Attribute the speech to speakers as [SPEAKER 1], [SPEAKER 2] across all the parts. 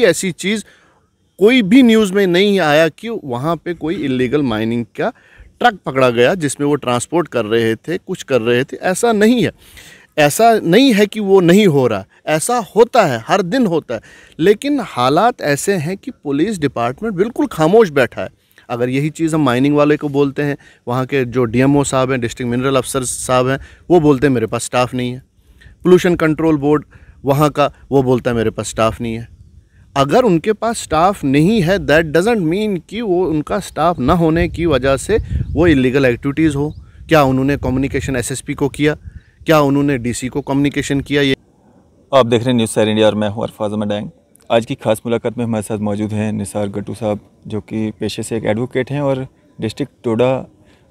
[SPEAKER 1] की ऐसी चीज़ कोई भी न्यूज़ में नहीं आया कि वहाँ पे कोई इलीगल माइनिंग का ट्रक पकड़ा गया जिसमें वो ट्रांसपोर्ट कर रहे थे कुछ कर रहे थे ऐसा नहीं है ऐसा नहीं है कि वो नहीं हो रहा ऐसा होता है हर दिन होता है लेकिन हालात ऐसे हैं कि पुलिस डिपार्टमेंट बिल्कुल खामोश बैठा है अगर यही चीज़ हम माइनिंग वाले को बोलते हैं वहाँ के जो डीएमओ साहब हैं डिस्ट्रिक्ट मिनरल अफसर साहब हैं वो बोलते हैं मेरे पास स्टाफ़ नहीं है पोल्यूशन कंट्रोल बोर्ड वहाँ का वो बोलता है मेरे पास स्टाफ़ नहीं है अगर उनके पास स्टाफ नहीं है दैट डजेंट मीन कि वो उनका स्टाफ ना होने की वजह से वो इलीगल एक्टिविटीज़ हो क्या उन्होंने कम्युनिकेशन एसएसपी को किया क्या उन्होंने
[SPEAKER 2] डीसी को कम्युनिकेशन किया ये आप देख रहे हैं न्यूज़ सैर इंडिया और मैं हूँ अरफाज डैंग आज की खास मुलाकात में हमारे साथ मौजूद हैं निसार गट्टू साहब जो कि पेशे से एक एडवोकेट हैं और डिस्ट्रिक्ट टोडा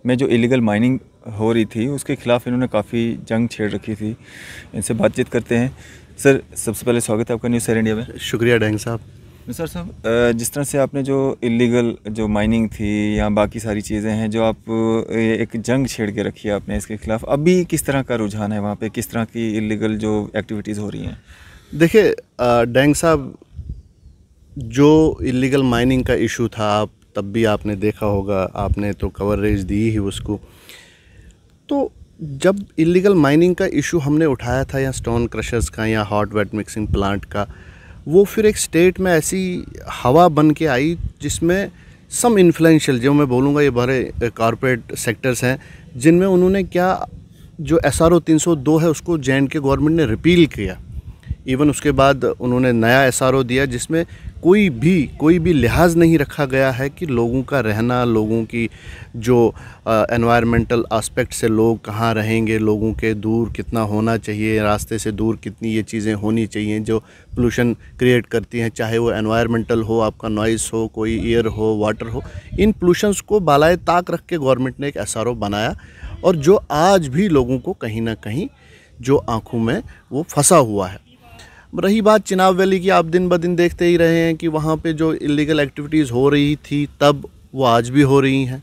[SPEAKER 2] में जो इलीगल माइनिंग हो रही थी उसके खिलाफ इन्होंने काफ़ी जंग छेड़ रखी थी इनसे बातचीत करते हैं सर सबसे पहले स्वागत है आपका न्यूज़ सर इंडिया में शुक्रिया डैंग साहब सर साहब जिस तरह से आपने जो इलीगल जो माइनिंग थी या बाकी सारी चीज़ें हैं जो आप एक जंग छेड़ के रखी है आपने इसके खिलाफ अभी किस तरह का रुझान है वहाँ पे किस तरह की इलीगल जो एक्टिविटीज़ हो रही हैं
[SPEAKER 1] देखिए डैंग साहब जो इलीगल माइनिंग का इशू था आप तब भी आपने देखा होगा आपने तो कवरेज दी ही उसको तो जब इलीगल माइनिंग का इशू हमने उठाया था या स्टोन क्रशर्स का या हॉट वेट मिक्सिंग प्लांट का वो फिर एक स्टेट में ऐसी हवा बन के आई जिसमें सम इन्फ्लुएंशियल जो मैं बोलूँगा ये बड़े कॉरपोरेट सेक्टर्स हैं जिनमें उन्होंने क्या जो एस आर ओ तीन सौ दो है उसको जे एंड के गवर्नमेंट ने रिपील किया इवन उसके बाद उन्होंने नया एस आर ओ दिया जिसमें कोई भी कोई भी लिहाज नहीं रखा गया है कि लोगों का रहना लोगों की जो एनवायरमेंटल आस्पेक्ट से लोग कहाँ रहेंगे लोगों के दूर कितना होना चाहिए रास्ते से दूर कितनी ये चीज़ें होनी चाहिए जो पोल्यूशन क्रिएट करती हैं चाहे वो एनवायरमेंटल हो आपका नॉइस हो कोई एयर हो वाटर हो इन पोल्यूशंस को बालाए ताक रख के गवर्नमेंट ने एक एस बनाया और जो आज भी लोगों को कहीं ना कहीं जो आँखों में वो फंसा हुआ है रही बात चिनाब वैली की आप दिन ब दिन देखते ही रहे हैं कि वहाँ पे जो इलीगल एक्टिविटीज़ हो रही थी तब वो आज भी हो रही हैं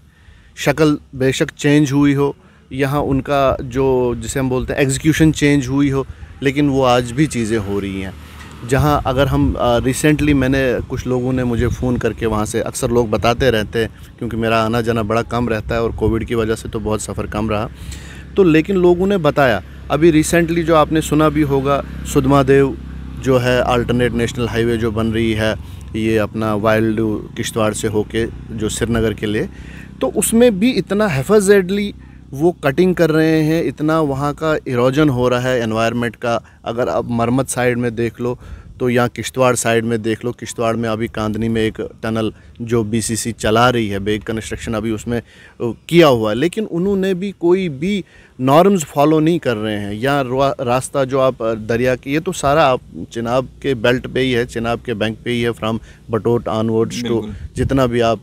[SPEAKER 1] शक्ल बेशक चेंज हुई हो यहाँ उनका जो जिसे हम बोलते हैं एग्जीक्यूशन चेंज हुई हो लेकिन वो आज भी चीज़ें हो रही हैं जहाँ अगर हम रिसेंटली मैंने कुछ लोगों ने मुझे फ़ोन करके वहाँ से अक्सर लोग बताते रहते हैं क्योंकि मेरा आना जाना बड़ा कम रहता है और कोविड की वजह से तो बहुत सफ़र कम रहा तो लेकिन लोगों ने बताया अभी रिसेंटली जो आपने सुना भी होगा सुदमा देव जो है अल्टरनेट नेशनल हाईवे जो बन रही है ये अपना वाइल्ड किश्तवाड़ से होके जो श्रीनगर के लिए तो उसमें भी इतना हेफाजली वो कटिंग कर रहे हैं इतना वहाँ का इरोजन हो रहा है एनवायरनमेंट का अगर आप मरम्मत साइड में देख लो तो यहाँ किश्तवाड़ साइड में देख लो किश्तवाड़ में अभी कांदनी में एक टनल जो बीसीसी चला रही है बेग कंस्ट्रक्शन अभी उसमें किया हुआ है लेकिन उन्होंने भी कोई भी नॉर्म्स फॉलो नहीं कर रहे हैं यहाँ रास्ता जो आप दरिया की ये तो सारा आप चिनाब के बेल्ट पे ही है चिनाब के बैंक पे ही है फ्राम बटोट ऑनवर्ड्स टू जितना भी आप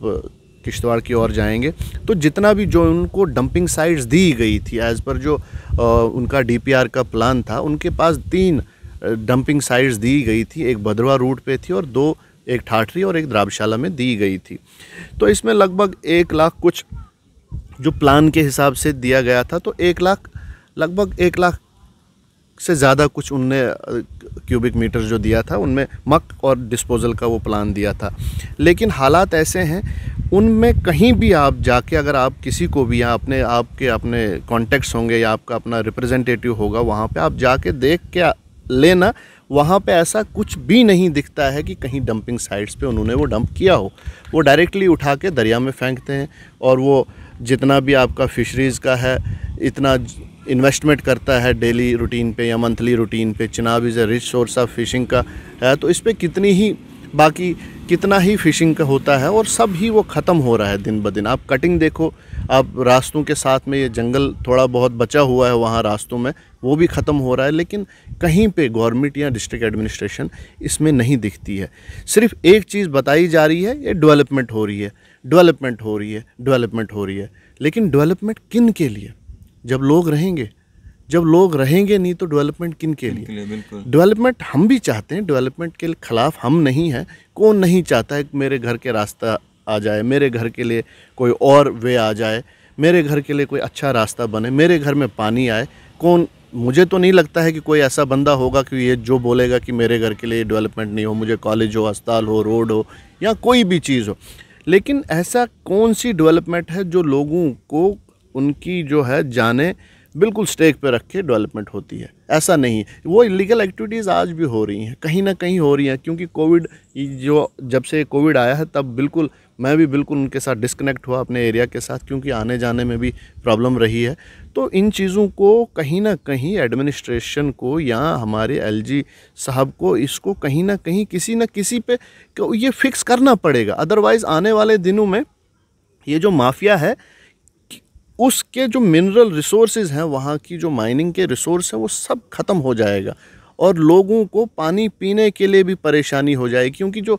[SPEAKER 1] किश्तवाड़ की ओर जाएंगे तो जितना भी जो उनको डंपिंग साइट्स दी गई थी एज़ पर जो आ, उनका डीपीआर का प्लान था उनके पास तीन डंपिंग साइट्स दी गई थी एक भद्रवा रूट पे थी और दो एक ठाठरी और एक द्राबशाला में दी गई थी तो इसमें लगभग एक लाख कुछ जो प्लान के हिसाब से दिया गया था तो एक लाख लगभग एक लाख से ज़्यादा कुछ उनने क्यूबिक मीटर जो दिया था उनमें मक और डिस्पोज़ल का वो प्लान दिया था लेकिन हालात ऐसे हैं उनमें कहीं भी आप जाके अगर आप किसी को भी या अपने आपके अपने कॉन्टेक्ट्स होंगे या आपका अपना रिप्रेजेंटेटिव होगा वहाँ पे आप जाके देख के लेना वहाँ पे ऐसा कुछ भी नहीं दिखता है कि कहीं डंपिंग साइट्स पे उन्होंने वो डंप किया हो वो डायरेक्टली उठा के दरिया में फेंकते हैं और वो जितना भी आपका फिशरीज़ का है इतना इन्वेस्टमेंट करता है डेली रूटीन पे या मंथली रूटीन पे Chenab is a rich source of fishing का है तो इस पर कितनी ही बाकी कितना ही फिशिंग का होता है और सब ही वो ख़त्म हो रहा है दिन ब दिन आप कटिंग देखो आप रास्तों के साथ में ये जंगल थोड़ा बहुत बचा हुआ है वहाँ रास्तों में वो भी ख़त्म हो रहा है लेकिन कहीं पे गवर्नमेंट या डिस्ट्रिक्ट एडमिनिस्ट्रेशन इसमें नहीं दिखती है सिर्फ एक चीज़ बताई जा रही है ये डेवलपमेंट हो रही है डेवलपमेंट हो रही है डेवलपमेंट हो रही है लेकिन डेवलपमेंट किन के लिए जब लोग रहेंगे जब लोग रहेंगे नहीं तो डेवलपमेंट किन के लिए डेवलपमेंट हम भी चाहते हैं डेवलपमेंट के ख़िलाफ़ हम नहीं हैं कौन नहीं चाहता है मेरे घर के रास्ता आ जाए मेरे घर के लिए कोई और वे आ जाए मेरे घर के लिए कोई अच्छा रास्ता बने मेरे घर में पानी आए कौन मुझे तो नहीं लगता है कि कोई ऐसा बंदा होगा कि ये जो बोलेगा कि मेरे घर के लिए डेवलपमेंट नहीं हो मुझे कॉलेज हो अस्पताल हो रोड हो या कोई भी चीज़ हो लेकिन ऐसा कौन सी डेवलपमेंट है जो लोगों को उनकी जो है जाने बिल्कुल स्टेक पे रख के डेवलपमेंट होती है ऐसा नहीं वो इलीगल एक्टिविटीज़ आज भी हो रही हैं कहीं ना कहीं हो रही हैं क्योंकि कोविड जो जब से कोविड आया है तब बिल्कुल मैं भी बिल्कुल उनके साथ डिस्कनेक्ट हुआ अपने एरिया के साथ क्योंकि आने जाने में भी प्रॉब्लम रही है तो इन चीज़ों को कहीं ना कहीं एडमिनिस्ट्रेशन को या हमारे एलजी साहब को इसको कहीं ना कहीं किसी न किसी पे ये फिक्स करना पड़ेगा अदरवाइज़ आने वाले दिनों में ये जो माफिया है उसके जो मिनरल रिसोर्सेज हैं वहाँ की जो माइनिंग के रिसोर्स हैं वो सब ख़त्म हो जाएगा और लोगों को पानी पीने के लिए भी परेशानी हो जाएगी क्योंकि जो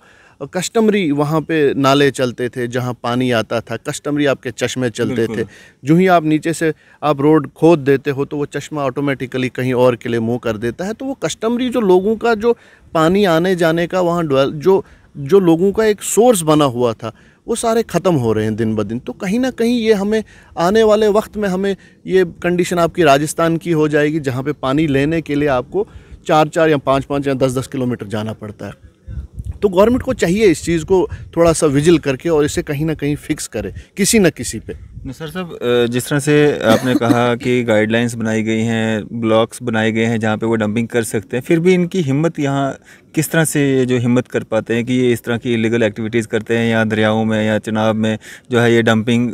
[SPEAKER 1] कस्टमरी वहाँ पे नाले चलते थे जहाँ पानी आता था कस्टमरी आपके चश्मे चलते थे जो ही आप नीचे से आप रोड खोद देते हो तो वो चश्मा ऑटोमेटिकली कहीं और के लिए मुँह कर देता है तो वो कस्टमरी जो लोगों का जो पानी आने जाने का वहाँ जो जो लोगों का एक सोर्स बना हुआ था वो सारे ख़त्म हो रहे हैं दिन ब दिन तो कहीं ना कहीं ये हमें आने वाले वक्त में हमें ये कंडीशन आपकी राजस्थान की हो जाएगी जहाँ पे पानी लेने के लिए आपको चार चार या पाँच पाँच या दस दस किलोमीटर जाना पड़ता है तो गवर्नमेंट को चाहिए इस चीज़ को थोड़ा सा विजिल करके और इसे कहीं ना कहीं फिक्स करे किसी न किसी पे
[SPEAKER 2] सर साहब जिस तरह से आपने कहा कि गाइडलाइंस बनाई गई हैं ब्लॉक्स बनाए गए हैं जहाँ पे वो डंपिंग कर सकते हैं फिर भी इनकी हिम्मत यहाँ किस तरह से ये जो हिम्मत कर पाते हैं कि ये इस तरह की इलीगल एक्टिविटीज़ करते हैं या दरियाओं में या चनाब में जो है ये डंपिंग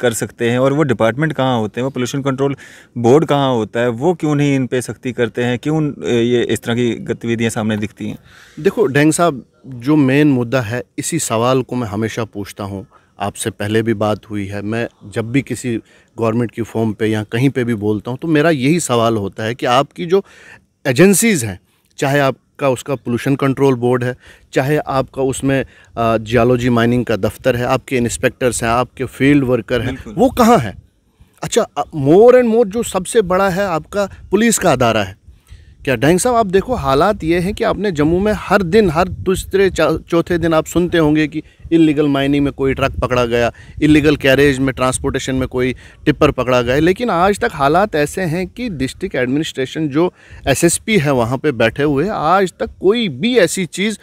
[SPEAKER 2] कर सकते हैं और वो डिपार्टमेंट कहाँ होते हैं वो पोल्यूशन कंट्रोल बोर्ड कहाँ होता है वो क्यों नहीं इन पर सख्ती करते हैं क्यों ये इस तरह की गतिविधियाँ सामने दिखती हैं देखो डेंग साहब जो
[SPEAKER 1] मेन मुद्दा है इसी सवाल को मैं हमेशा पूछता हूँ आपसे पहले भी बात हुई है मैं जब भी किसी गवर्नमेंट की फॉर्म पे या कहीं पे भी बोलता हूँ तो मेरा यही सवाल होता है कि आपकी जो एजेंसीज़ हैं चाहे आपका उसका पोल्यूशन कंट्रोल बोर्ड है चाहे आपका उसमें जियालॉजी माइनिंग का दफ्तर है आपके इंस्पेक्टर्स हैं आपके फील्ड वर्कर हैं वो कहाँ हैं अच्छा मोर एंड मोर जो सबसे बड़ा है आपका पुलिस का अदारा है क्या डैंग साहब आप देखो हालात ये हैं कि आपने जम्मू में हर दिन हर दूसरे चौथे दिन आप सुनते होंगे कि इलीगल माइनिंग में कोई ट्रक पकड़ा गया इलीगल कैरेज में ट्रांसपोर्टेशन में कोई टिप्पर पकड़ा गया लेकिन आज तक हालात ऐसे हैं कि डिस्ट्रिक्ट एडमिनिस्ट्रेशन जो एसएसपी है वहाँ पे बैठे हुए आज तक कोई भी ऐसी चीज़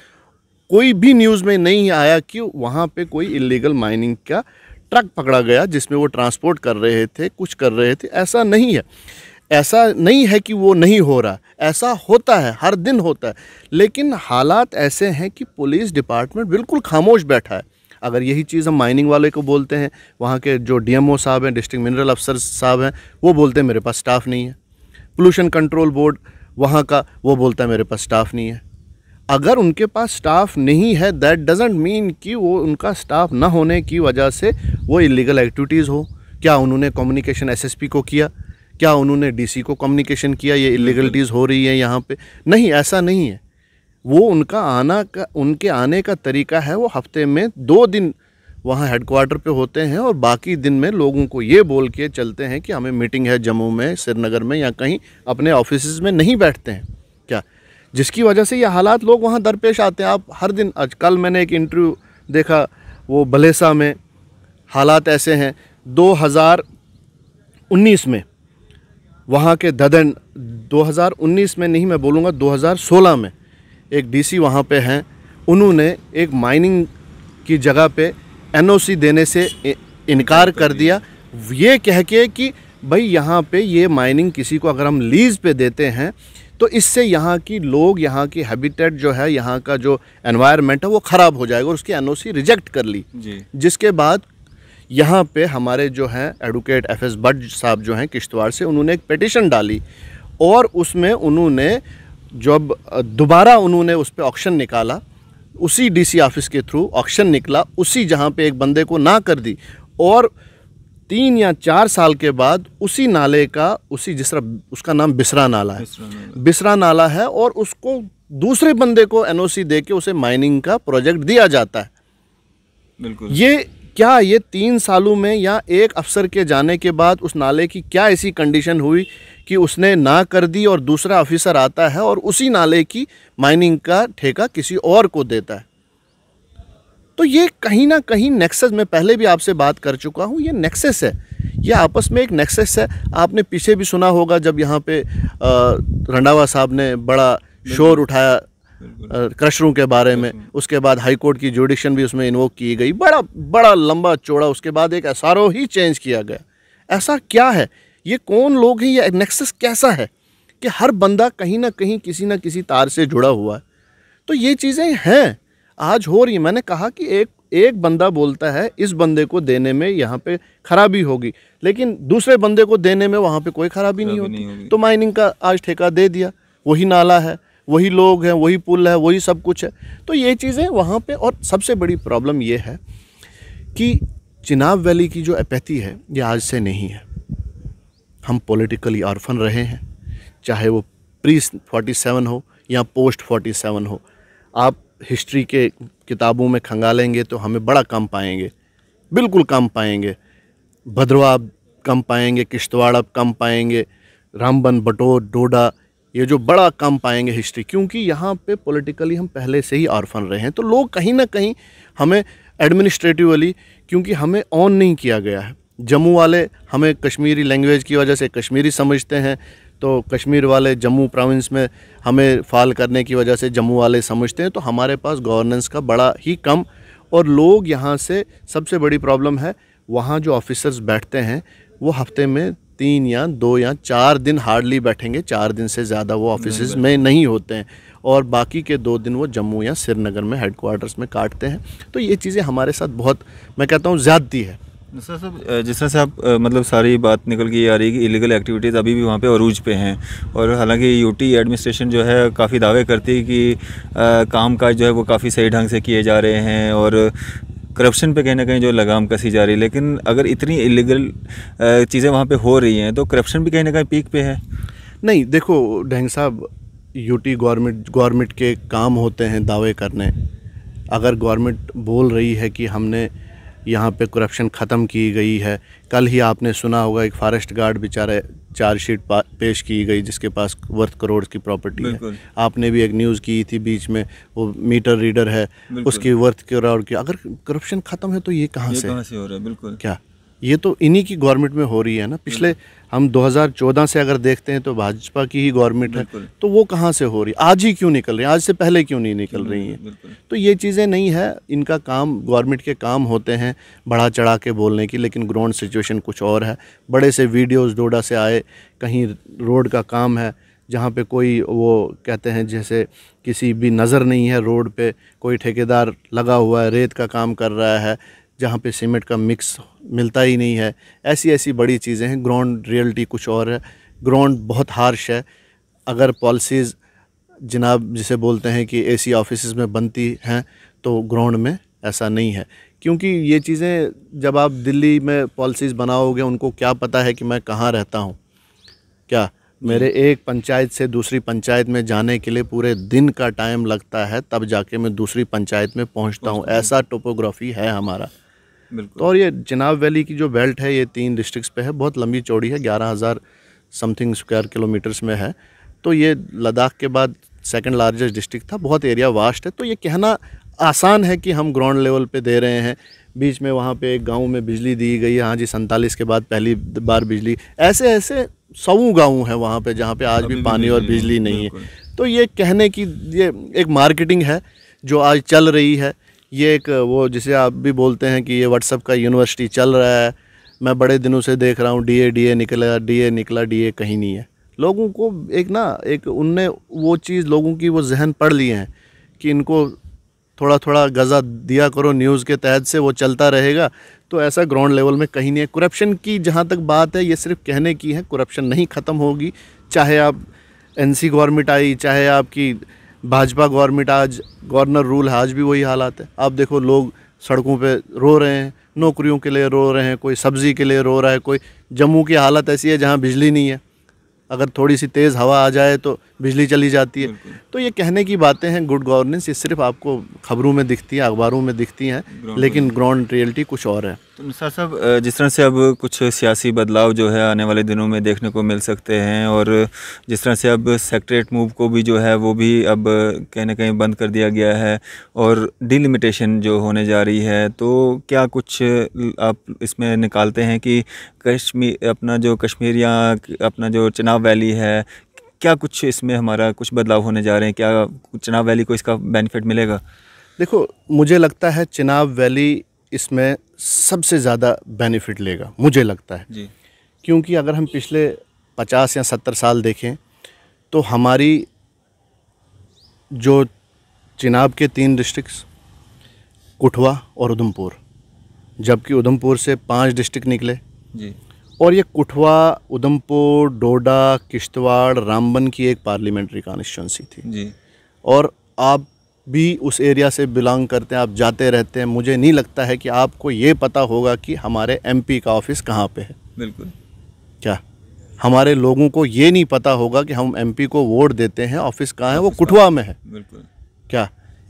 [SPEAKER 1] कोई भी न्यूज़ में नहीं आया कि वहाँ पर कोई इलीगल माइनिंग का ट्रक पकड़ा गया जिसमें वो ट्रांसपोर्ट कर रहे थे कुछ कर रहे थे ऐसा नहीं है ऐसा नहीं है कि वो नहीं हो रहा ऐसा होता है हर दिन होता है लेकिन हालात ऐसे हैं कि पुलिस डिपार्टमेंट बिल्कुल खामोश बैठा है अगर यही चीज़ हम माइनिंग वाले को बोलते हैं वहाँ के जो डीएमओ साहब हैं डिस्ट्रिक्ट मिनरल अफसर साहब हैं वो बोलते हैं मेरे पास स्टाफ़ नहीं है पोल्यूशन कंट्रोल बोर्ड वहाँ का वो बोलता है मेरे पास स्टाफ़ नहीं है अगर उनके पास स्टाफ नहीं है दैट डजेंट मीन कि वो उनका स्टाफ ना होने की वजह से वो इलीगल एक्टिविटीज़ हो क्या उन्होंने कम्युनिकेशन एसएसपी को किया क्या उन्होंने डीसी को कम्युनिकेशन किया ये इलीगलिटीज़ हो रही है यहाँ पे नहीं ऐसा नहीं है वो उनका आना का उनके आने का तरीका है वो हफ्ते में दो दिन वहाँ हेडकोार्टर पे होते हैं और बाकी दिन में लोगों को ये बोल के चलते हैं कि हमें मीटिंग है जम्मू में श्रीनगर में या कहीं अपने ऑफिस में नहीं बैठते हैं क्या जिसकी वजह से ये हालात लोग वहाँ दरपेश आते हैं आप हर दिन आज कल मैंने एक इंटरव्यू देखा वो भलेसा में हालात ऐसे हैं 2019 में वहाँ के ददन 2019 में नहीं मैं बोलूँगा 2016 में एक डीसी वहाँ पर हैं उन्होंने एक माइनिंग की जगह पे एनओसी देने से इनकार कर दिया ये कह के कि भाई यहाँ पे ये माइनिंग किसी को अगर हम लीज़ पे देते हैं तो इससे यहाँ की लोग यहाँ की हैबिटेट जो है यहाँ का जो एनवायरनमेंट है वो ख़राब हो जाएगा और उसकी एनओसी रिजेक्ट कर ली जिसके बाद यहाँ पे हमारे जो हैं एडवोकेट एफ एस भट्ट साहब जो हैं किश्तवाड़ से उन्होंने एक पटिशन डाली और उसमें उन्होंने जब दोबारा उन्होंने उस पर ऑक्शन निकाला उसी डीसी ऑफिस के थ्रू ऑक्शन निकला उसी जहाँ पे एक बंदे को ना कर दी और तीन या चार साल के बाद उसी नाले का उसी जिस तरह उसका नाम बिसरा नाला है बिसरा नाला, है और उसको दूसरे बंदे को एनओसी दे के उसे माइनिंग का प्रोजेक्ट दिया जाता है बिल्कुल ये क्या ये तीन सालों में या एक अफसर के जाने के बाद उस नाले की क्या ऐसी कंडीशन हुई कि उसने ना कर दी और दूसरा ऑफिसर आता है और उसी नाले की माइनिंग का ठेका किसी और को देता है तो ये कहीं ना कहीं नेक्सस मैं पहले भी आपसे बात कर चुका हूँ ये नेक्सस है ये आपस में एक नेक्सस है आपने पीछे भी सुना होगा जब यहाँ पे रंडावा साहब ने बड़ा शोर उठाया क्रशरों के बारे में उसके बाद हाई कोर्ट की जुडिशन भी उसमें इन्वोक की गई बड़ा बड़ा लंबा चौड़ा उसके बाद एक एस ही चेंज किया गया ऐसा क्या है ये कौन लोग हैं ये नेक्सस कैसा है कि हर बंदा कहीं ना कहीं किसी ना किसी तार से जुड़ा हुआ है तो ये चीज़ें हैं आज हो रही मैंने कहा कि एक एक बंदा बोलता है इस बंदे को देने में यहाँ पे खराबी होगी लेकिन दूसरे बंदे को देने में वहाँ पे कोई खराबी नहीं होती नहीं हो तो माइनिंग का आज ठेका दे दिया वही नाला है वही लोग हैं वही पुल है वही सब कुछ है तो ये चीज़ें वहाँ पे और सबसे बड़ी प्रॉब्लम ये है कि चिनाब वैली की जो अपैथी है ये आज से नहीं है हम पॉलिटिकली ऑर्फन रहे हैं चाहे वो प्री फोर्टी सेवन हो या पोस्ट फोर्टी सेवन हो आप हिस्ट्री के किताबों में खंगालेंगे तो हमें बड़ा कम पाएंगे बिल्कुल कम पाएंगे भद्रवा कम पाएंगे किश्तवाड़ कम पाएंगे रामबन बटोर डोडा ये जो बड़ा कम पाएंगे हिस्ट्री क्योंकि यहाँ पे पॉलिटिकली हम पहले से ही आरफन रहे हैं तो लोग कहीं ना कहीं हमें एडमिनिस्ट्रेटिवली क्योंकि हमें ऑन नहीं किया गया है जम्मू वाले हमें कश्मीरी लैंग्वेज की वजह से कश्मीरी समझते हैं तो कश्मीर वाले जम्मू प्रोविंस में हमें फ़ाल करने की वजह से जम्मू वाले समझते हैं तो हमारे पास गवर्नेंस का बड़ा ही कम और लोग यहाँ से सबसे बड़ी प्रॉब्लम है वहाँ जो ऑफिसर्स बैठते हैं वो हफ्ते में तीन या दो या चार दिन हार्डली बैठेंगे चार दिन से ज़्यादा वो ऑफिस में नहीं होते हैं और बाकी के दो दिन वो जम्मू या श्रीनगर में हेडकोार्टर्स में काटते हैं तो ये चीज़ें हमारे साथ बहुत मैं कहता हूँ ज़्यादती है
[SPEAKER 2] सर सब जिस तरह से आप मतलब सारी बात निकल के आ रही है कि इलीगल एक्टिविटीज़ अभी भी वहाँ पे अरूज पे हैं और हालांकि यूटी एडमिनिस्ट्रेशन जो है काफ़ी दावे करती है कि आ, काम काज जो है वो काफ़ी सही ढंग से किए जा रहे हैं और करप्शन पे कहीं ना कहीं जो लगाम कसी जा रही है लेकिन अगर इतनी इलीगल चीज़ें वहाँ पे हो रही हैं तो करप्शन भी कहीं ना कहीं पीक पे है नहीं देखो डेंग
[SPEAKER 1] साहब यूटी गवर्नमेंट गवर्नमेंट के काम होते हैं दावे करने अगर गवर्नमेंट बोल रही है कि हमने यहाँ पे करप्शन ख़त्म की गई है कल ही आपने सुना होगा एक फॉरेस्ट गार्ड बेचारे चार्जशीट पेश की गई जिसके पास वर्थ करोड़ की प्रॉपर्टी है आपने भी एक न्यूज़ की थी बीच में वो मीटर रीडर है उसकी वर्थ करोड़ की अगर करप्शन खत्म है तो ये कहाँ से, कहां
[SPEAKER 2] से हो रहा है बिल्कुल
[SPEAKER 1] क्या ये तो इन्हीं की गवर्नमेंट में हो रही है ना पिछले हम 2014 से अगर देखते हैं तो भाजपा की ही गवर्नमेंट है तो वो कहाँ से हो रही आज ही क्यों निकल रही है आज से पहले क्यों नहीं निकल रही हैं तो ये चीज़ें नहीं है इनका काम गवर्नमेंट के काम होते हैं बढ़ा चढ़ा के बोलने की लेकिन ग्राउंड सिचुएशन कुछ और है बड़े से वीडियोज़ डोडा से आए कहीं रोड का काम है जहाँ पे कोई वो कहते हैं जैसे किसी भी नज़र नहीं है रोड पे कोई ठेकेदार लगा हुआ है रेत का काम कर रहा है जहाँ पे सीमेंट का मिक्स मिलता ही नहीं है ऐसी ऐसी बड़ी चीज़ें हैं ग्राउंड रियलिटी कुछ और है ग्राउंड बहुत हार्श है अगर पॉलिसीज़ जनाब जिसे बोलते हैं कि एसी ऑफिस में बनती हैं तो ग्राउंड में ऐसा नहीं है क्योंकि ये चीज़ें जब आप दिल्ली में पॉलिसीज़ बनाओगे उनको क्या पता है कि मैं कहाँ रहता हूँ क्या मेरे एक पंचायत से दूसरी पंचायत में जाने के लिए पूरे दिन का टाइम लगता है तब जाके मैं दूसरी पंचायत में पहुँचता हूँ ऐसा टोपोग्राफी है हमारा तो और ये चिनाब वैली की जो बेल्ट है ये तीन डिस्ट्रिक्स पे है बहुत लंबी चौड़ी है ग्यारह हज़ार समथिंग स्क्वायर किलोमीटर्स में है तो ये लद्दाख के बाद सेकंड लार्जेस्ट डिस्ट्रिक्ट था बहुत एरिया वास्ट है तो ये कहना आसान है कि हम ग्राउंड लेवल पर दे रहे हैं बीच में वहाँ पर एक गाँव में बिजली दी गई हाँ जी सैंतालीस के बाद पहली बार बिजली ऐसे ऐसे सऊ गाँव है वहाँ पर जहाँ पर आज भी पानी और बिजली नहीं है तो ये कहने की ये एक मार्केटिंग है जो आज चल रही है ये एक वो जिसे आप भी बोलते हैं कि ये व्हाट्सअप का यूनिवर्सिटी चल रहा है मैं बड़े दिनों से देख रहा हूँ डी ए डी ए निकला डी ए निकला डी ए कहीं नहीं है लोगों को एक ना एक उनने वो चीज़ लोगों की वो जहन पढ़ लिए हैं कि इनको थोड़ा थोड़ा गज़ा दिया करो न्यूज़ के तहत से वो चलता रहेगा तो ऐसा ग्राउंड लेवल में कहीं नहीं है करप्शन की जहाँ तक बात है ये सिर्फ कहने की है करप्शन नहीं ख़त्म होगी चाहे आप एनसी गवर्नमेंट आई चाहे आपकी भाजपा गवर्नमेंट आज गवर्नर रूल है आज भी वही हालात है आप देखो लोग सड़कों पे रो रहे हैं नौकरियों के लिए रो रहे हैं कोई सब्ज़ी के लिए रो रहा है कोई जम्मू की हालत ऐसी है जहाँ बिजली नहीं है अगर थोड़ी सी तेज़ हवा आ जाए तो बिजली चली जाती है तो ये कहने की बातें हैं गुड गवर्नेंस ये सिर्फ आपको खबरों में दिखती हैं अखबारों में दिखती हैं लेकिन ग्राउंड रियलिटी कुछ और है
[SPEAKER 2] तो निसार साहब जिस तरह से अब कुछ सियासी बदलाव जो है आने वाले दिनों में देखने को मिल सकते हैं और जिस तरह से अब सेक्ट्रेट मूव को भी जो है वो भी अब कहीं ना कहीं बंद कर दिया गया है और डिलिमिटेशन जो होने जा रही है तो क्या कुछ आप इसमें निकालते हैं कि कश्मीर अपना जो कश्मीर या अपना जो चनाब वैली है क्या कुछ इसमें हमारा कुछ बदलाव होने जा रहे हैं क्या चिनाब वैली को इसका बेनिफिट मिलेगा
[SPEAKER 1] देखो मुझे लगता है चिनाब वैली इसमें सबसे ज़्यादा बेनिफिट लेगा मुझे लगता है जी क्योंकि अगर हम पिछले पचास या सत्तर साल देखें तो हमारी जो चिनाब के तीन डिस्ट्रिक्स कुठवा और उधमपुर जबकि उधमपुर से पांच डिस्ट्रिक्ट निकले जी और ये कुठवा उधमपुर डोडा किश्तवाड़ रामबन की एक पार्लियामेंट्री कॉन्स्टिट्यूंसी थी जी और आप भी उस एरिया से बिलोंग करते हैं आप जाते रहते हैं मुझे नहीं लगता है कि आपको ये पता होगा कि हमारे एमपी का ऑफिस कहाँ पे है बिल्कुल क्या हमारे लोगों को ये नहीं पता होगा कि हम एमपी को वोट देते हैं ऑफिस कहाँ है वो कुठवा में है बिल्कुल क्या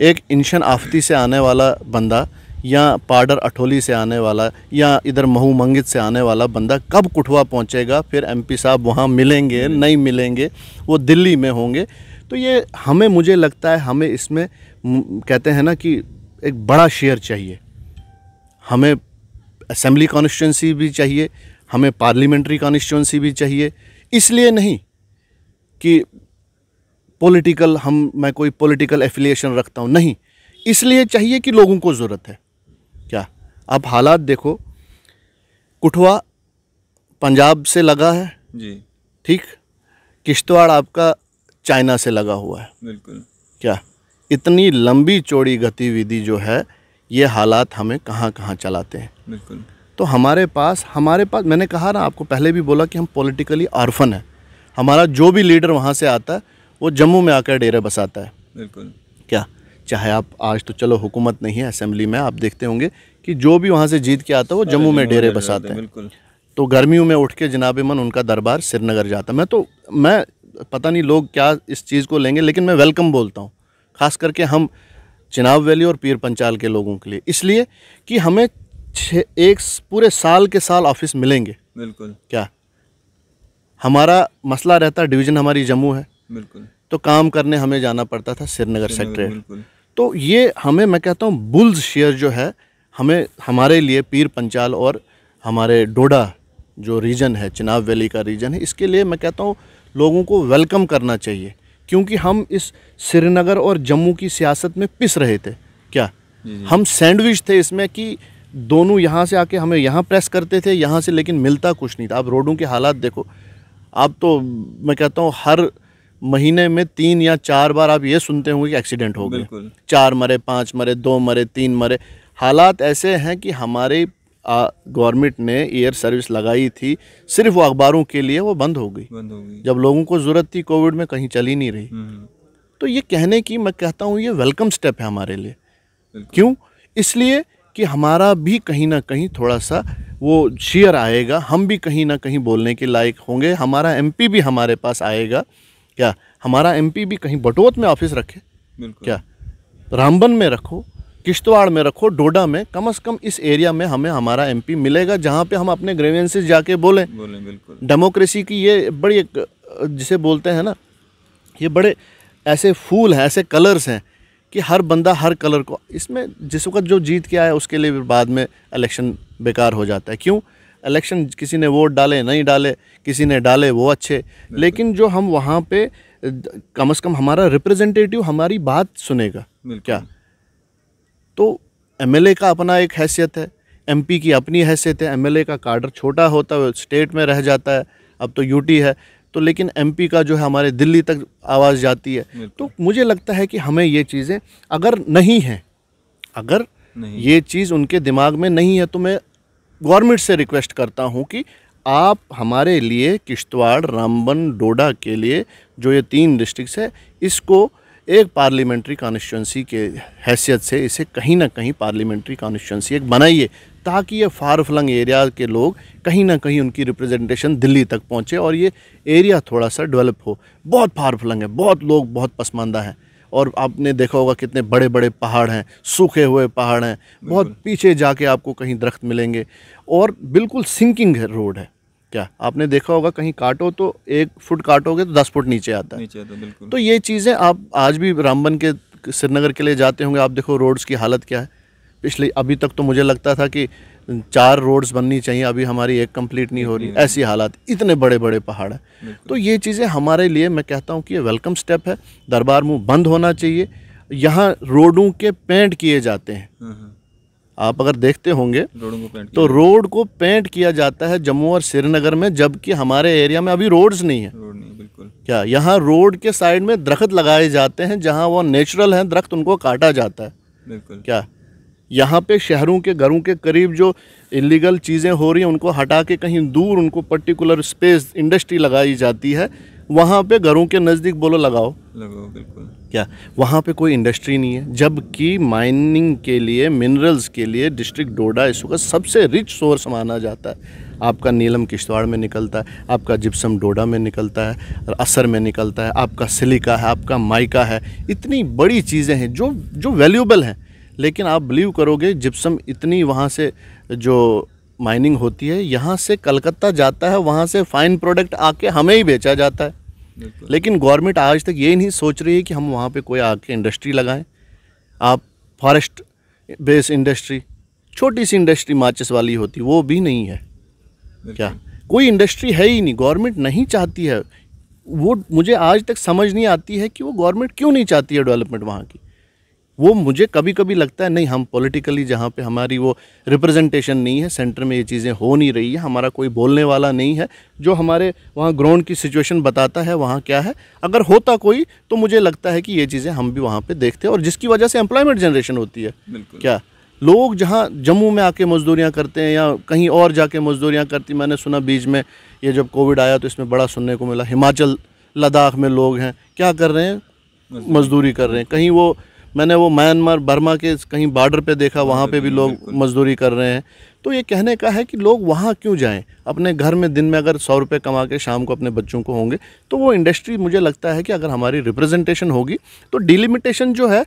[SPEAKER 1] एक इंशन आफती से आने वाला बंदा या पाडर अठोली से आने वाला या इधर महू मंगित से आने वाला बंदा कब कुठवा पहुंचेगा फिर एमपी साहब वहाँ मिलेंगे हम्म। नहीं मिलेंगे वो दिल्ली में होंगे तो ये हमें मुझे लगता है हमें इसमें कहते हैं ना कि एक बड़ा शेयर चाहिए हमें असम्बली कॉन्स्टिट्यूंसी भी चाहिए हमें पार्लियामेंट्री कॉन्स्टिट्यूंसी भी चाहिए इसलिए नहीं कि पॉलिटिकल हम मैं कोई पॉलिटिकल एफिलिएशन रखता हूँ नहीं इसलिए चाहिए कि लोगों को ज़रूरत है आप हालात देखो कुठवा पंजाब से लगा है जी ठीक किश्तवाड़ आपका चाइना से लगा हुआ है बिल्कुल क्या इतनी लंबी चौड़ी गतिविधि जो है ये हालात हमें कहाँ कहाँ चलाते हैं बिल्कुल तो हमारे पास हमारे पास मैंने कहा ना आपको पहले भी बोला कि हम पॉलिटिकली आर्फन हैं हमारा जो भी लीडर वहाँ से आता है वो जम्मू में आकर डेरे बसाता है बिल्कुल चाहे आप आज तो चलो हुकूमत नहीं है असम्बली में आप देखते होंगे कि जो भी वहाँ से जीत के आता है वो जम्मू में डेरे बसाते हैं बिल्कुल तो गर्मियों में उठ के जनाब मन उनका दरबार श्रीनगर जाता मैं तो मैं पता नहीं लोग क्या इस चीज़ को लेंगे लेकिन मैं वेलकम बोलता हूँ ख़ास करके हम चिनाब वैली और पीर पंचाल के लोगों के लिए इसलिए कि हमें छः एक पूरे साल के साल ऑफिस मिलेंगे बिल्कुल क्या हमारा मसला रहता डिवीज़न हमारी जम्मू है बिल्कुल तो काम करने हमें जाना पड़ता था श्रीनगर सेक्ट्रेट तो ये हमें मैं कहता हूँ बुल्स शेयर जो है हमें हमारे लिए पीर पंचाल और हमारे डोडा जो रीजन है चिनाब वैली का रीजन है इसके लिए मैं कहता हूँ लोगों को वेलकम करना चाहिए क्योंकि हम इस श्रीनगर और जम्मू की सियासत में पिस रहे थे क्या हम सैंडविच थे इसमें कि दोनों यहाँ से आके हमें यहाँ प्रेस करते थे यहाँ से लेकिन मिलता कुछ नहीं था आप रोडों के हालात देखो आप तो मैं कहता हूँ हर महीने में तीन या चार बार आप ये सुनते होंगे कि एक्सीडेंट हो गए चार मरे पाँच मरे दो मरे तीन मरे हालात ऐसे हैं कि हमारे गवर्नमेंट ने एयर सर्विस लगाई थी सिर्फ वो अखबारों के लिए वो बंद हो गई बंद हो गई जब लोगों को ज़रूरत थी कोविड में कहीं चली नहीं रही हम्म। तो ये कहने की मैं कहता हूँ ये वेलकम स्टेप है हमारे लिए क्यों इसलिए कि हमारा भी कहीं ना कहीं थोड़ा सा वो शेयर आएगा हम भी कहीं ना कहीं बोलने के लायक होंगे हमारा एमपी भी हमारे पास आएगा क्या हमारा एमपी भी कहीं बटोत में ऑफिस रखे क्या रामबन में रखो किश्तवाड़ में रखो डोडा में कम से कम इस एरिया में हमें हमारा एमपी मिलेगा जहाँ पे हम अपने ग्रेवेंसेस जाके बोलें बोलें बिल्कुल डेमोक्रेसी की ये बड़ी एक जिसे बोलते हैं ना ये बड़े ऐसे फूल हैं ऐसे कलर्स हैं कि हर बंदा हर कलर को इसमें जिस वक्त जो जीत के आया उसके लिए बाद में इलेक्शन बेकार हो जाता है क्यों इलेक्शन किसी ने वोट डाले नहीं डाले किसी ने डाले वो अच्छे लेकिन जो हम वहाँ पे कम से कम हमारा रिप्रेजेंटेटिव हमारी बात सुनेगा क्या तो एमएलए का अपना एक हैसियत है एमपी की अपनी हैसियत है एमएलए का कार्डर छोटा होता है स्टेट में रह जाता है अब तो यूटी है तो लेकिन एमपी का जो है हमारे दिल्ली तक आवाज़ जाती है तो मुझे लगता है कि हमें ये चीज़ें अगर नहीं हैं अगर नहीं। ये चीज़ उनके दिमाग में नहीं है तो मैं गवर्नमेंट से रिक्वेस्ट करता हूँ कि आप हमारे लिए किश्तवाड़ रामबन डोडा के लिए जो ये तीन डिस्ट्रिक्ट है इसको एक पार्लियामेंट्री कॉन्स्टिट्यूंसी के हैसियत से इसे कहीं ना कहीं पार्लियामेंट्री कॉन्स्टिट्यूंसी एक बनाइए ताकि ये फार फ्लंग एरिया के लोग कहीं ना कहीं उनकी रिप्रेजेंटेशन दिल्ली तक पहुँचे और ये एरिया थोड़ा सा डेवलप हो बहुत फार फ्लंग है बहुत लोग बहुत पसमानदा हैं और आपने देखा होगा कितने बड़े बड़े पहाड़ हैं सूखे हुए पहाड़ हैं बहुत पीछे जाके आपको कहीं दरख्त मिलेंगे और बिल्कुल सिंकिंग है रोड है क्या आपने देखा होगा कहीं काटो तो एक फुट काटोगे तो दस फुट नीचे आता है नीचे आता बिल्कुल तो ये चीज़ें आप आज भी रामबन के श्रीनगर के लिए जाते होंगे आप देखो रोड्स की हालत क्या है पिछले अभी तक तो मुझे लगता था कि चार रोड्स बननी चाहिए अभी हमारी एक कंप्लीट नहीं हो रही ऐसी हालात इतने बड़े बड़े पहाड़ हैं तो ये चीज़ें हमारे लिए मैं कहता हूँ कि ये वेलकम स्टेप है दरबार मुँह बंद होना चाहिए यहाँ रोडों के पेंट किए जाते हैं हाँ, हाँ। आप अगर देखते होंगे तो रोड को पेंट किया जाता है जम्मू और श्रीनगर में जबकि हमारे एरिया में अभी रोड्स नहीं है रोड नहीं बिल्कुल क्या यहाँ रोड के साइड में दरख्त लगाए जाते हैं जहाँ वो नेचुरल हैं दरख्त उनको काटा जाता है बिल्कुल क्या यहाँ पे शहरों के घरों के करीब जो इलीगल चीज़ें हो रही हैं उनको हटा के कहीं दूर उनको पर्टिकुलर स्पेस इंडस्ट्री लगाई जाती है वहाँ पे घरों के नज़दीक बोलो लगाओ
[SPEAKER 2] लगाओ बिल्कुल
[SPEAKER 1] क्या वहाँ पे कोई इंडस्ट्री नहीं है जबकि माइनिंग के लिए मिनरल्स के लिए डिस्ट्रिक्ट डोडा इस वक्त सबसे रिच सोर्स माना जाता है आपका नीलम किश्तवाड़ में निकलता है आपका जिप्सम डोडा में निकलता है असर में निकलता है आपका सिलिका है आपका माइका है इतनी बड़ी चीज़ें हैं जो जो वैल्यूबल हैं लेकिन आप बिलीव करोगे जिप्सम इतनी वहाँ से जो माइनिंग होती है यहाँ से कलकत्ता जाता है वहाँ से फाइन प्रोडक्ट आके हमें ही बेचा जाता है लेकिन गवर्नमेंट आज तक ये नहीं सोच रही है कि हम वहाँ पे कोई आके इंडस्ट्री लगाएं आप फॉरेस्ट बेस इंडस्ट्री छोटी सी इंडस्ट्री माचिस वाली होती वो भी नहीं है क्या कोई इंडस्ट्री है ही नहीं गवर्नमेंट नहीं चाहती है वो मुझे आज तक समझ नहीं आती है कि वो गवर्नमेंट क्यों नहीं चाहती है डेवलपमेंट वहाँ की वो मुझे कभी कभी लगता है नहीं हम पॉलिटिकली जहाँ पे हमारी वो रिप्रेजेंटेशन नहीं है सेंटर में ये चीज़ें हो नहीं रही है हमारा कोई बोलने वाला नहीं है जो हमारे वहाँ ग्राउंड की सिचुएशन बताता है वहाँ क्या है अगर होता कोई तो मुझे लगता है कि ये चीज़ें हम भी वहाँ पर देखते हैं और जिसकी वजह से एम्प्लॉयमेंट जनरेशन होती है क्या लोग जहाँ जम्मू में आके मजदूरियाँ करते हैं या कहीं और जाके मजदूरियाँ करती मैंने सुना बीच में ये जब कोविड आया तो इसमें बड़ा सुनने को मिला हिमाचल लद्दाख में लोग हैं क्या कर रहे हैं मजदूरी कर रहे हैं कहीं वो मैंने वो म्यांमार बर्मा के कहीं बॉर्डर पे देखा हाँ, वहाँ पे भी लोग मजदूरी कर रहे हैं तो ये कहने का है कि लोग वहाँ क्यों जाएं अपने घर में दिन में अगर सौ रुपये कमा के शाम को अपने बच्चों को होंगे तो वो इंडस्ट्री मुझे लगता है कि अगर हमारी रिप्रेजेंटेशन होगी तो डिलिमिटेशन जो है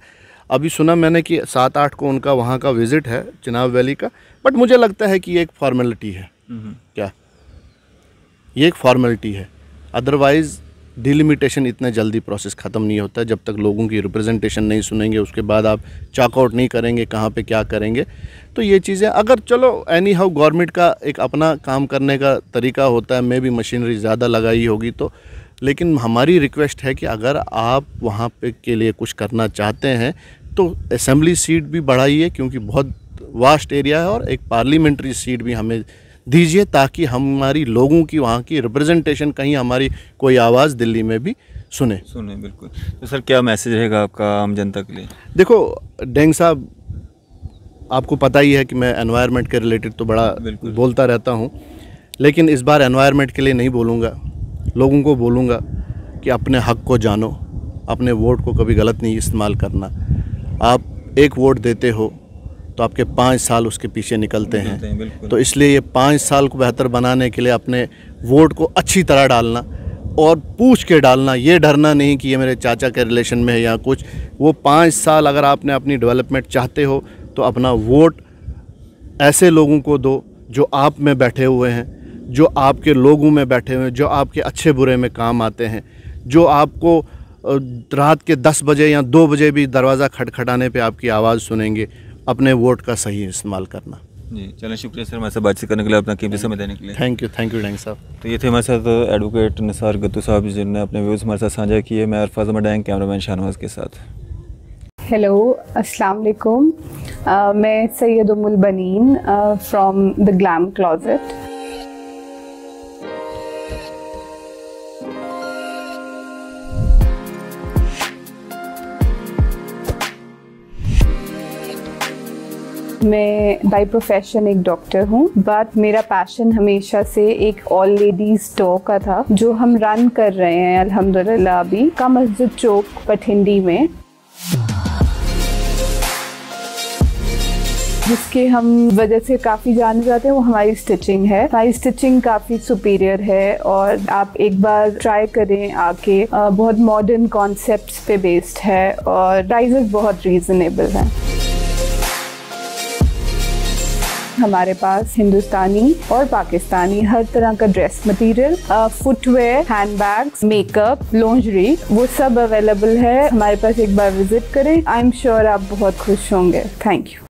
[SPEAKER 1] अभी सुना मैंने कि सात आठ को उनका वहाँ का विज़िट है चिनाब वैली का बट मुझे लगता है कि ये एक फॉर्मेलिटी है हम्म। क्या ये एक फॉर्मेलिटी है अदरवाइज़ डिलिमिटेशन इतना जल्दी प्रोसेस ख़त्म नहीं होता जब तक लोगों की रिप्रेजेंटेशन नहीं सुनेंगे उसके बाद आप चॉकआउट नहीं करेंगे कहाँ पे क्या करेंगे तो ये चीज़ें अगर चलो एनी हाउ गवर्नमेंट का एक अपना काम करने का तरीका होता है मे भी मशीनरी ज़्यादा लगाई होगी तो लेकिन हमारी रिक्वेस्ट है कि अगर आप वहाँ पे के लिए कुछ करना चाहते हैं तो असम्बली सीट भी बढ़ाइए क्योंकि बहुत वास्ट एरिया है और एक पार्लियामेंट्री सीट भी हमें दीजिए ताकि हमारी लोगों की वहाँ की रिप्रेजेंटेशन कहीं हमारी कोई आवाज़ दिल्ली में भी सुने सुने बिल्कुल
[SPEAKER 2] तो सर क्या मैसेज रहेगा आपका आम जनता के लिए
[SPEAKER 1] देखो डेंग साहब आपको पता ही है कि मैं एनवायरनमेंट के रिलेटेड तो बड़ा बोलता रहता हूँ लेकिन इस बार एनवायरनमेंट के लिए नहीं बोलूँगा लोगों को बोलूँगा कि अपने हक को जानो अपने वोट को कभी गलत नहीं इस्तेमाल करना आप एक वोट देते हो तो आपके पाँच साल उसके पीछे निकलते हैं तो इसलिए ये पाँच साल को बेहतर बनाने के लिए अपने वोट को अच्छी तरह डालना और पूछ के डालना ये डरना नहीं कि ये मेरे चाचा के रिलेशन में है या कुछ वो पाँच साल अगर आपने अपनी डेवलपमेंट चाहते हो तो अपना वोट ऐसे लोगों को दो जो आप में बैठे हुए हैं जो आपके लोगों में बैठे हुए हैं जो आपके अच्छे बुरे में काम आते हैं जो आपको रात के दस बजे या दो बजे भी दरवाज़ा खटखटाने पे आपकी आवाज़ सुनेंगे अपने
[SPEAKER 2] वोट का सही इस्तेमाल करना जी चलें शुक्रिया सर हमारे साथ बातचीत करने के लिए अपना कीमती समय देने के लिए thank you thank you Dang साहब तो ये थे हमारे साथ एडवोकेट निसार गत्तू साहब जिन्होंने अपने व्यूज़ हमारे साथ साझा किए मैं अरफाज डैंग कैमरामैन शाहनवाज के साथ हेलो अस्सलाम वालेकुम मैं Syed Umul Baneen from the glam closet मैं बाय प्रोफेशन एक डॉक्टर हूँ बट मेरा पैशन हमेशा से एक ऑल लेडीज स्टोर का था जो हम रन कर रहे हैं अल्हम्दुलिल्लाह अभी का मस्जिद चौक पठिंडी में जिसके हम वजह से काफ़ी जाने जाते हैं वो हमारी स्टिचिंग है हमारी स्टिचिंग काफ़ी सुपीरियर है और आप एक बार ट्राई करें आके बहुत मॉडर्न कॉन्सेप्ट पे बेस्ड है और प्राइजेस बहुत रीजनेबल हैं हमारे पास हिंदुस्तानी और पाकिस्तानी हर तरह का dress material footwear handbag makeup lingerie वो सब अवेलेबल है हमारे पास एक बार विजिट करें आई एम श्योर आप बहुत खुश होंगे थैंक यू